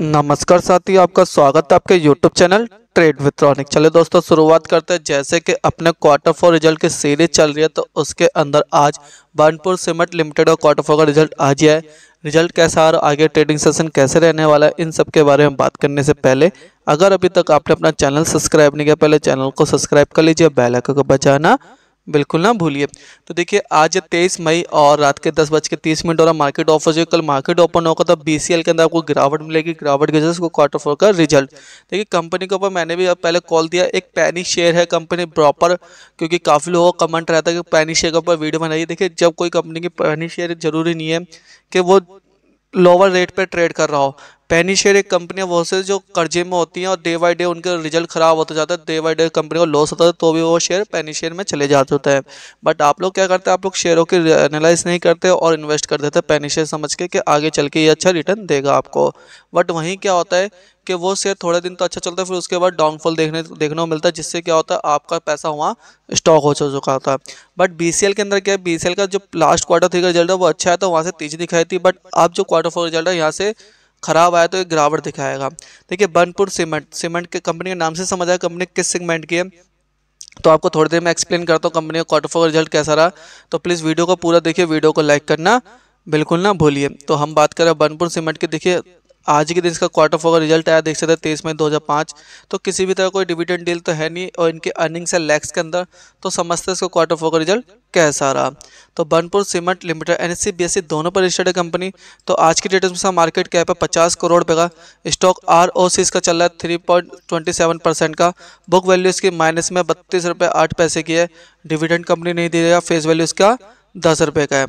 नमस्कार साथी आपका स्वागत है आपके यूट्यूब चैनल ट्रेड विक्ट्रॉनिक चले दोस्तों शुरुआत करते हैं जैसे कि अपने क्वार्टर फोर रिजल्ट की सीरीज चल रही है तो उसके अंदर आज बानपुर सीमेंट लिमिटेड और क्वार्टर फोर का रिजल्ट आ गया है रिजल्ट कैसा और आगे ट्रेडिंग सेशन कैसे रहने वाला है इन सब के बारे में बात करने से पहले अगर अभी तक आपने अपना चैनल सब्सक्राइब नहीं किया पहले चैनल को सब्सक्राइब कर लीजिए बेलाइकन को बचाना बिल्कुल ना भूलिए तो देखिए आज तेईस मई और रात के दस बज के तीस मिनट और मार्केट ऑफर जो कल मार्केट ओपन होगा तो बी के अंदर आपको गिरावट मिलेगी गिरावट वजह से क्वार्टर फोर का रिजल्ट देखिए कंपनी के ऊपर मैंने भी अब पहले कॉल दिया एक पैनिक शेयर है कंपनी प्रॉपर क्योंकि काफ़ी लोगों का कमेंट रहता है कि पैनी शेयर के ऊपर वीडियो बनाइए देखिए जब कोई कंपनी की पैनी शेयर ज़रूरी नहीं है कि वो लोअर रेट पर ट्रेड कर रहा हो पैनी शेयर एक कंपनी बहुत से जो कर्जे में होती हैं और डे बाई डे उनका रिजल्ट खराब होता जाता है डे बाई डे कंपनी को लॉस होता है तो भी वो शेयर पैनी शेयर में चले जाते होते हैं बट आप लोग क्या करते हैं आप लोग शेयरों की एनालाइज नहीं करते और इन्वेस्ट कर देते हैं पैनी शेयर समझ के कि आगे चल के ये अच्छा रिटर्न देगा आपको बट वहीं क्या होता है कि वो शेयर थोड़े दिन तो अच्छा चलता है फिर उसके बाद डाउनफॉल देखने देखने को मिलता है जिससे क्या होता है आपका पैसा वहाँ स्टॉक हो चुका होता है बट बी के अंदर क्या है बी का जो लास्ट क्वार्टर थ्री का रिजल्ट है वो अच्छा है तो वहाँ से तेजी दिखाई थी बट अब जो क्वार्टर फोर रिजल्ट है यहाँ से खराब आया तो एक गिरावट दिखाएगा देखिए बनपुर सीमेंट सीमेंट के कंपनी के नाम से समझ आया कंपनी किस सेगमेंट की है तो आपको थोड़ी देर में एक्सप्लेन करता हूँ कंपनी का क्वार्टर फोर रिजल्ट कैसा रहा तो प्लीज़ वीडियो को पूरा देखिए वीडियो को लाइक करना बिल्कुल ना भूलिए तो हम बात करें बनपुर सीमेंट की देखिए आज के दिन इसका क्वार्टर फोर का रिजल्ट आया देख सकते हैं तेईस मई पाँच तो किसी भी तरह कोई डिविडेंड डील तो है नहीं और इनकी अर्निंग्स है लैक्स के अंदर तो समझते हैं इसका क्वार्टर फोर का रिजल्ट कैसा रहा तो Burnpur cement limited N S दोनों पर रजिस्टर्ड है कंपनी तो आज की डेट में मार्केट कैप है पचास करोड़ रुपये का स्टॉक आर ओ सी इसका चल रहा है three point twenty seven percent का बुक वैल्यू इसकी माइनस में बत्तीस रुपये आठ पैसे की है डिविडेंड कंपनी नहीं दे देगा फेस वैल्यू इसका दस रुपये का है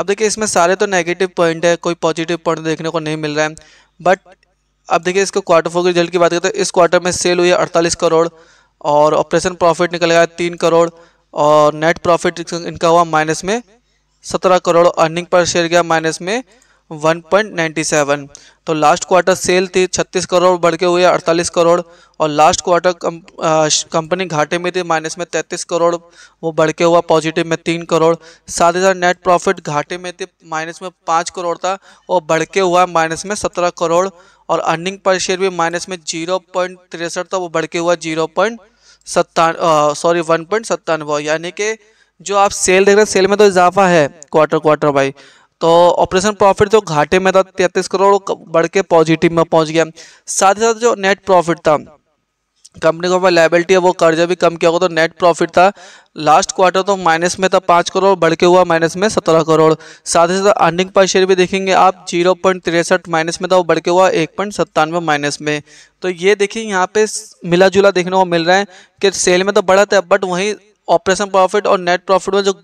अब देखिए इसमें सारे तो नेगेटिव पॉइंट है कोई पॉजिटिव पॉइंट देखने को नहीं मिल रहा है बट अब देखिए इसके क्वार्टर फोर के रिजल्ट की बात करते तो इस क्वार्टर में सेल हुई है अड़तालीस करोड़ और ऑपरेशन प्रॉफिट निकल गया तीन करोड़ और नेट प्रॉफिट इनका हुआ माइनस में सत्रह करोड़ अर्निंग पर शेयर गया माइनस में 1.97 तो लास्ट क्वार्टर सेल थी 36 करोड़ बढ़ के हुए 48 करोड़ और लास्ट क्वार्टर कंपनी घाटे में थी माइनस में 33 करोड़ वो बढ़ के हुआ पॉजिटिव में तीन करोड़ साथ ही साथ नेट प्रॉफिट घाटे में थी माइनस में पाँच करोड़ था वो बढ़ के हुआ माइनस में सत्रह करोड़ और अर्निंग पर शेयर भी माइनस में जीरो पॉइंट तिरसठ था वो बढ़ के हुआ जीरो पॉइंट सत्तान सॉरी वन पॉइंट सत्तानवे यानी कि जो आप सेल देख रहे हैं सेल में तो इजाफा है क्वार्टर क्वार्टर बाई तो ऑपरेशन प्रॉफिट जो घाटे में था तैतीस करोड़ बढ़ के पॉजिटिव में पहुंच गया साथ ही साथ जो नेट प्रॉफिट था कंपनी को पास लाइबिलिटी है वो कर्जा भी कम किया होगा तो नेट प्रॉफिट था लास्ट क्वार्टर तो माइनस में था पाँच करोड़ बढ़ के हुआ माइनस में सत्रह करोड़ साथ ही साथ अर्निंग पर शेयर भी देखेंगे आप जीरो पॉइंट तिरसठ माइनस में था वो बढ़ के हुआ एक पॉइंट सत्तानवे माइनस में तो ये देखिए यहाँ पे मिला जुला देखने को मिल रहा है कि सेल में तो बढ़ा था बट वहीं ऑपरेशन प्रॉफिट और नेट प्रॉफिट में जो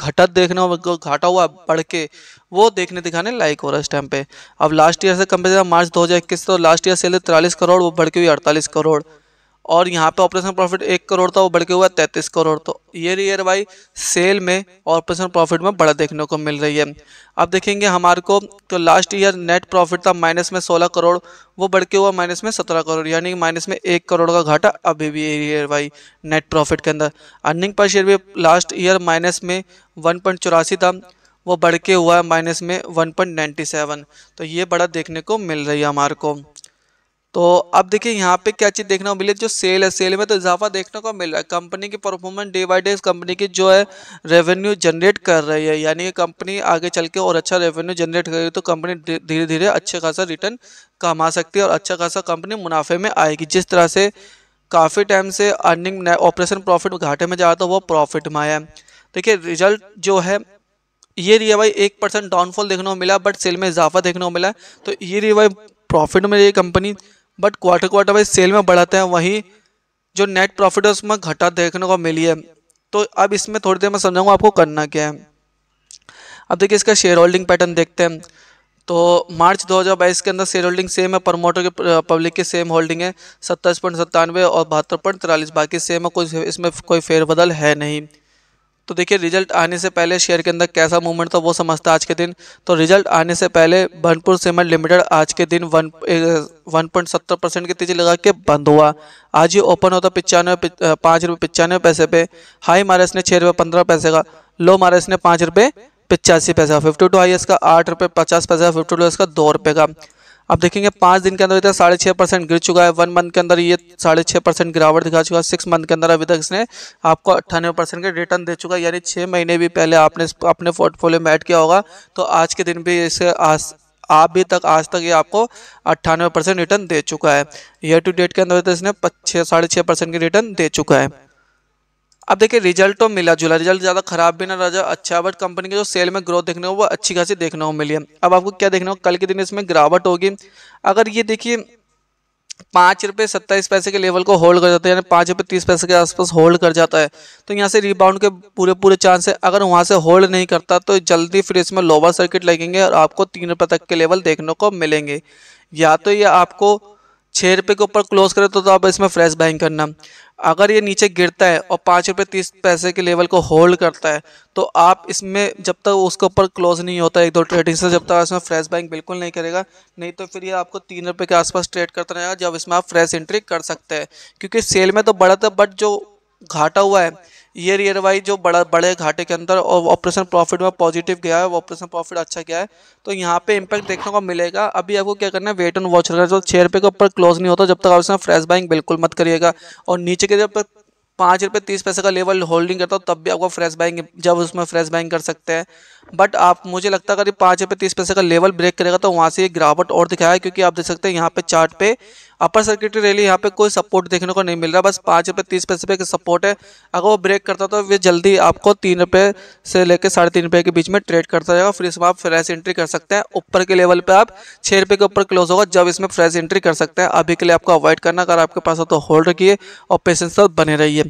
घटत देखने को घाटा हुआ बढ़ के वो देखने दिखाने लायक हो रहा है इस टाइम पे अब लास्ट ईयर से कंपेयर मार्च 2021 तो लास्ट ईयर सेल तिरालीस करोड़ वो बढ़ के हुई अड़तालीस करोड़ और यहाँ पे ऑपरेशन प्रॉफिट एक करोड़ था वो बढ़ के हुआ तैंतीस करोड़ तो ईयर ईयर वाई सेल में ऑपरेशन प्रॉफिट में बड़ा देखने को मिल रही है अब देखेंगे हमारे को तो लास्ट ईयर नेट प्रॉफिट था माइनस में सोलह करोड़ वो बढ़ के हुआ माइनस में सत्रह करोड़ यानी कि माइनस में एक करोड़ का घाटा अभी भी year year Y net profit के अंदर अर्निंग पर शेयर भी लास्ट ईयर माइनस में वन था वो बढ़ के हुआ है माइनस में सेवन तो ये बड़ा देखने को मिल रही है हमारे को तो अब देखिए यहाँ पे क्या चीज़ देखने को मिली जो सेल है सेल में तो इजाफा देखने को मिल रहा है कंपनी की परफॉर्मेंस डे बाय डे इस कंपनी की जो है रेवेन्यू जनरेट कर रही है यानी कि कंपनी आगे चल के और अच्छा रेवेन्यू जनरेट कर रही है तो कंपनी धीरे धीरे अच्छे खासा रिटर्न कमा सकती है और अच्छा खासा कंपनी मुनाफे में आएगी जिस तरह से काफ़ी टाइम से अर्निंग ऑपरेशन प्रॉफिट घाटे में जा रहा था वो प्रॉफिट में आया देखिए रिजल्ट जो है ये रिया भाई एक परसेंट डाउनफॉल देखने को मिला बट सेल में इजाफा देखने को मिला तो ये रिया भाई प्रॉफिट में ये company but quarter quarter wise sale में बढ़ाते हैं वहीं जो नेट प्रॉफिट है उसमें घटा देखने को मिली है तो अब इसमें थोड़ी देर में समझाऊंगा आपको करना क्या है अब देखिए इसका शेयर होल्डिंग पैटर्न देखते हैं तो मार्च 2022 के अंदर शेयर होल्डिंग सेम है प्रमोटर के पब्लिक की सेम होल्डिंग है सत्ताईस पॉइंट सत्तानवे और बहत्तर पॉइंट तिरालीस बाकी सेम है कोई इसमें कोई फेरबदल है नहीं तो देखिए रिजल्ट आने से पहले शेयर के अंदर कैसा मूवमेंट था वो समझता आज के दिन तो रिजल्ट आने से पहले बनपुर सीमेंट लिमिटेड आज के दिन वन वन पॉइंट सत्तर परसेंट की तेजी लगा के बंद हुआ आज ये ओपन होता पिचानवे पाँच रुपये पिचानवे पैसे पे हाई मारा इसने छः रुपये पंद्रह पैसे का लो मारा इसने पाँच रुपये पिचासी पैसे फिफ्टी टू हाई इसका आठ रुपये पचास पैसा फिफ्टी टू इसका दो रुपये का अब देखेंगे पाँच दिन के अंदर इधर साढ़े छः परसेंट गिर चुका है वन मंथ के अंदर ये साढ़े छः परसेंट गिरावट दिखा चुका है सिक्स मंथ के अंदर अभी तक इसने आपको अट्ठानवे परसेंट के रिटर्न दे चुका है यानी छः महीने भी पहले आपने अपने पोर्टफोलियो में ऐड किया होगा तो आज के दिन भी इसे आज अभी तक आज तक ये आपको अट्ठानवे परसेंट रिटर्न दे चुका है ईयर टू डेट के अंदर तो इसने छः साढ़े छः परसेंट की रिटर्न दे चुका है अब देखिए रिजल्ट तो मिला जुला रिजल्ट ज़्यादा खराब भी ना रहा अच्छा बट कंपनी के जो सेल में ग्रोथ देखने को वो अच्छी खासी देखने को मिली है अब आपको क्या देखने को कल के दिन इसमें गिरावट होगी अगर ये देखिए पाँच रुपये सत्ताईस पैसे के लेवल को होल्ड कर जाता है यानी पाँच रुपये तीस पैसे के आसपास होल्ड कर जाता है तो यहाँ से रीबाउंड के पूरे पूरे चांस है अगर वहाँ से होल्ड नहीं करता तो जल्दी फिर इसमें लोअर सर्किट लगेंगे और आपको तीन रुपये तक के लेवल देखने को मिलेंगे या तो ये आपको छः रुपये के ऊपर क्लोज करें तो, तो आप इसमें फ्रेश बाइंग करना अगर ये नीचे गिरता है और पाँच रुपये तीस पैसे के लेवल को होल्ड करता है तो आप इसमें जब तक उसके ऊपर क्लोज नहीं होता एक दो ट्रेडिंग से जब तक इसमें फ्रेश बाइंग बिल्कुल नहीं करेगा नहीं तो फिर ये आपको तीन रुपये के आसपास ट्रेड करता रहेगा जब इसमें आप फ्रेश एंट्री कर सकते हैं क्योंकि सेल में तो बढ़ा था बट जो घाटा हुआ है ईयर ईयर वाइज जो बड़ा बड़े घाटे के अंदर और ऑपरेशन प्रॉफिट में पॉजिटिव गया है ऑपरेशन प्रॉफिट अच्छा गया है तो यहाँ पे इंपैक्ट देखने को मिलेगा अभी आपको क्या करना है वेट एंड वॉच करना है जो तो छः रुपये के ऊपर क्लोज नहीं होता जब तक आप इसमें फ्रेश बाइंग बिल्कुल मत करिएगा और नीचे के जब पाँच रुपये तीस पैसे का लेवल होल्डिंग करता हूँ तब भी आपको फ्रेश बाइंग जब उसमें फ्रेश बाइंग कर सकते हैं बट आप मुझे लगता है अगर पाँच रुपये तीस पैसे का लेवल ब्रेक करेगा तो वहाँ से ये गिरावट और दिखाया है क्योंकि आप देख सकते हैं यहाँ पे चार्ट पे अपर सर्किटरी रैली यहाँ पे कोई सपोर्ट देखने को नहीं मिल रहा बस पाँच रुपये तीस पैसे पे सपोर्ट है अगर वो ब्रेक करता तो वे जल्दी आपको तीन रुपये से लेकर साढ़े तीन रुपये के बीच में ट्रेड करता जाएगा फिर इसमें आप फ्रेश एंट्री कर सकते हैं ऊपर के लेवल पे आप छः रुपये के ऊपर क्लोज होगा जब इसमें फ्रेश एंट्री कर सकते हैं अभी के लिए आपको अवॉइड करना अगर आपके पास हो तो होल्ड रखिए और पेशेंस बने रहिए